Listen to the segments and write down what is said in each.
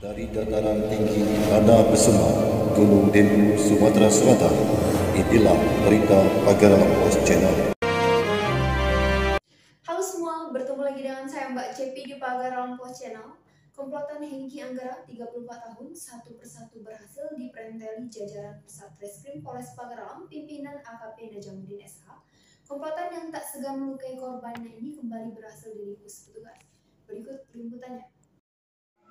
Dari dataran tinggi Tanda Besema, Gunung Denu, Sumatera Selatan, inilah berita Pagar Lampos Channel. Halo semua, bertemu lagi dengan saya Mbak Cepi di Pagar Lampos Channel. Komplotan Hengki Anggara, 34 tahun, satu persatu berhasil diperinteli jajaran Satreskrim Polres Pagaralang, pimpinan AKP Najamuddin SH. Komplotan yang tak segan melukai korbannya ini kembali berhasil diringkus petugas. Berikut liputannya.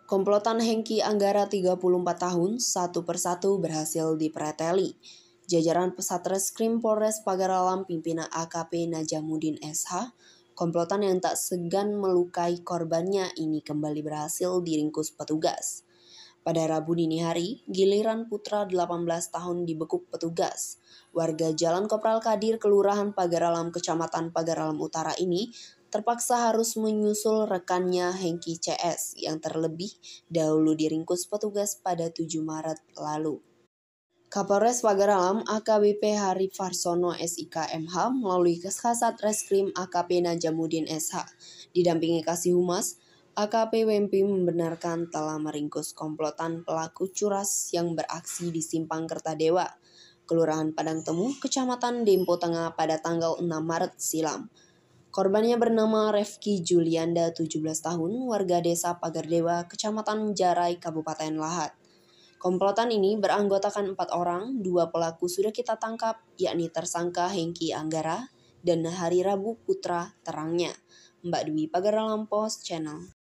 Komplotan Hengki Anggara 34 tahun satu persatu berhasil dipreteli. Jajaran Satreskrim Polres Pagaralam pimpinan AKP Najamudin SH, komplotan yang tak segan melukai korbannya ini kembali berhasil diringkus petugas. Pada Rabu dini hari, giliran putra 18 tahun dibekuk petugas. Warga Jalan Kopral Kadir, Kelurahan Pagaralam, Kecamatan Pagaralam Utara ini terpaksa harus menyusul rekannya Hengki CS yang terlebih dahulu diringkus petugas pada 7 Maret lalu. Kapolres Pagaralam AKBP Hari Farsono SIKMH melalui Kasat Reskrim AKP Najamudin SH didampingi Kasih Humas AKP WMP membenarkan telah meringkus komplotan pelaku curas yang beraksi di Simpang Kertadewa, Kelurahan Padang Temu, Kecamatan Dempo Tengah pada tanggal 6 Maret silam. Korbannya bernama Refki Julianda, 17 tahun, warga desa Pagardewa, kecamatan Jarai, Kabupaten Lahat. Komplotan ini beranggotakan empat orang, dua pelaku sudah kita tangkap, yakni tersangka Hengki Anggara dan Hari Rabu Putra Terangnya. Mbak Dwi Pagar Lampos Channel.